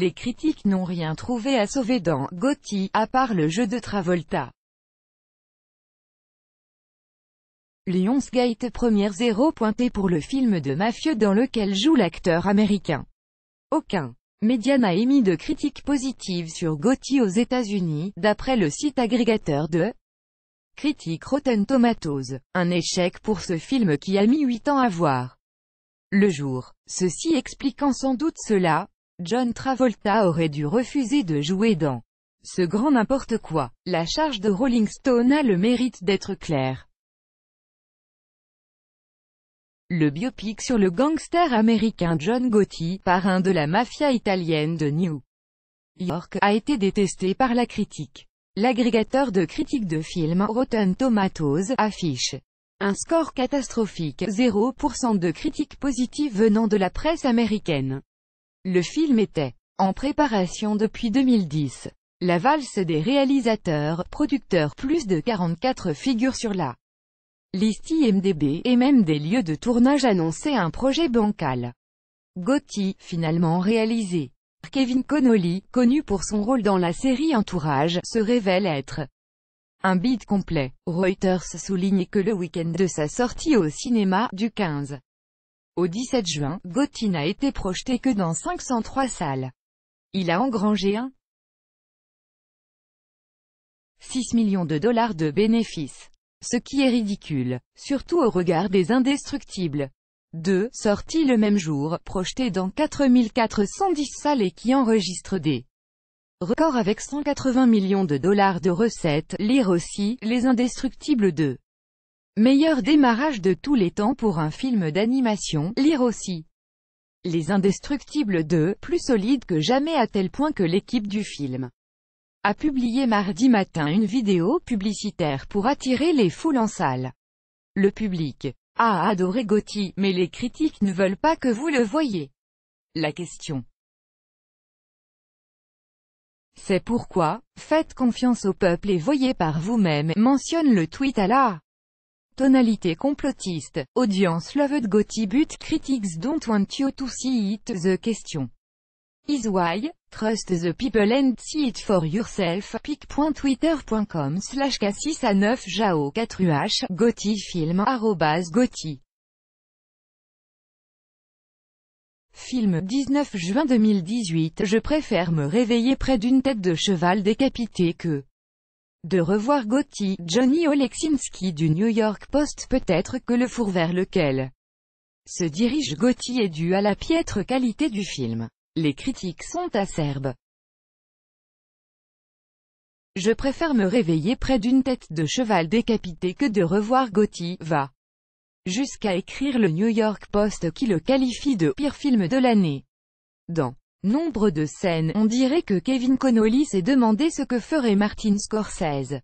Les critiques n'ont rien trouvé à sauver dans « Gotti », à part le jeu de Travolta. Lionsgate première zéro pointé pour le film de mafieux dans lequel joue l'acteur américain. Aucun média n'a émis de critiques positives sur Gotti aux États-Unis, d'après le site agrégateur de critique Rotten Tomatoes. Un échec pour ce film qui a mis 8 ans à voir le jour. Ceci expliquant sans doute cela, John Travolta aurait dû refuser de jouer dans ce grand n'importe quoi. La charge de Rolling Stone a le mérite d'être claire. Le biopic sur le gangster américain John Gotti, parrain de la mafia italienne de New York, a été détesté par la critique. L'agrégateur de critiques de films Rotten Tomatoes affiche un score catastrophique, 0% de critiques positives venant de la presse américaine. Le film était en préparation depuis 2010. La valse des réalisateurs, producteurs plus de 44 figures sur la liste IMDB et même des lieux de tournage annonçaient un projet bancal. Gotti, finalement réalisé. Kevin Connolly, connu pour son rôle dans la série Entourage, se révèle être un bide complet. Reuters souligne que le week-end de sa sortie au cinéma, du 15 au 17 juin, Gauthier n'a été projeté que dans 503 salles. Il a engrangé un 6 millions de dollars de bénéfices. Ce qui est ridicule, surtout au regard des indestructibles. 2. Sorti le même jour, projeté dans 4410 salles et qui enregistre des records avec 180 millions de dollars de recettes, lire aussi, Les Indestructibles 2. Meilleur démarrage de tous les temps pour un film d'animation, lire aussi. Les Indestructibles 2, plus solide que jamais à tel point que l'équipe du film a publié mardi matin une vidéo publicitaire pour attirer les foules en salle. Le public a adoré Gotti, mais les critiques ne veulent pas que vous le voyez. La question. C'est pourquoi, faites confiance au peuple et voyez par vous-même, mentionne le tweet à la Tonalité complotiste. Audience love de Gotti but critics don't want you to see it. The question is why, trust the people and see it for yourself, pic.twitter.com slash k 6 a 9 jao 4uh, gotti film, arrobas gotti. Film 19 juin 2018 Je préfère me réveiller près d'une tête de cheval décapitée que de revoir Gotti, Johnny Oleksinski du New York Post peut-être que le four vers lequel se dirige Gotti est dû à la piètre qualité du film. Les critiques sont acerbes. Je préfère me réveiller près d'une tête de cheval décapité que de revoir Gotti, va jusqu'à écrire le New York Post qui le qualifie de pire film de l'année. Dans Nombre de scènes, on dirait que Kevin Connolly s'est demandé ce que ferait Martin Scorsese.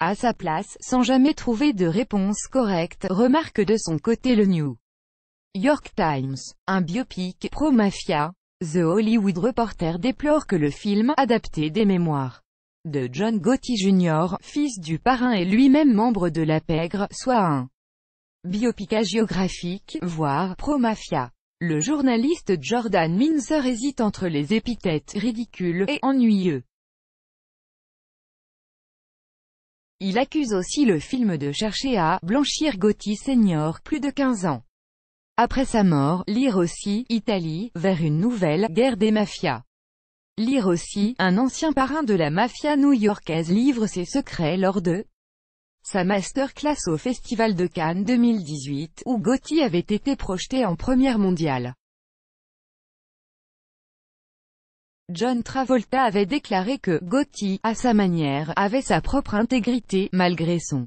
À sa place, sans jamais trouver de réponse correcte, remarque de son côté le New York Times. Un biopic, pro-mafia. The Hollywood Reporter déplore que le film, adapté des mémoires de John Gotti Jr., fils du parrain et lui-même membre de la pègre, soit un biopic agiographique, voire pro-mafia. Le journaliste Jordan Minzer hésite entre les épithètes « ridicule » et « ennuyeux ». Il accuse aussi le film de chercher à « blanchir Gotti senior » plus de 15 ans. Après sa mort, lire aussi « Italie » vers une nouvelle « guerre des mafias ». Lire aussi, un ancien parrain de la mafia new-yorkaise livre ses secrets lors de sa masterclass au Festival de Cannes 2018, où Gotti avait été projeté en première mondiale. John Travolta avait déclaré que « Gotti, à sa manière, avait sa propre intégrité, malgré son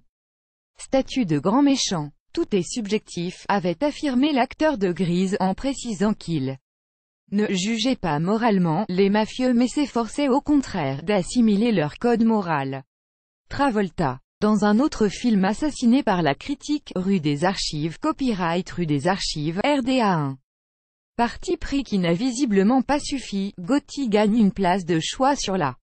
statut de grand méchant. Tout est subjectif », avait affirmé l'acteur de Grise, en précisant qu'il ne jugeait pas moralement les mafieux mais s'efforçait au contraire d'assimiler leur code moral. Travolta dans un autre film assassiné par la critique, Rue des Archives, copyright Rue des Archives, RDA 1. Parti pris qui n'a visiblement pas suffi, Gotti gagne une place de choix sur la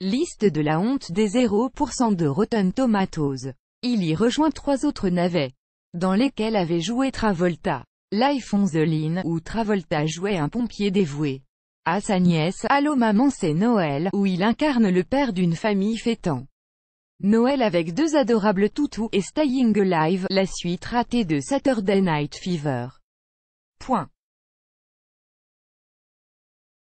liste de la honte des 0% de Rotten Tomatoes. Il y rejoint trois autres navets, dans lesquels avait joué Travolta. Life on the Line, où Travolta jouait un pompier dévoué. À sa nièce, Allô maman c'est Noël, où il incarne le père d'une famille fêtant. Noël avec deux adorables toutous et Staying Alive, la suite ratée de Saturday Night Fever. Point.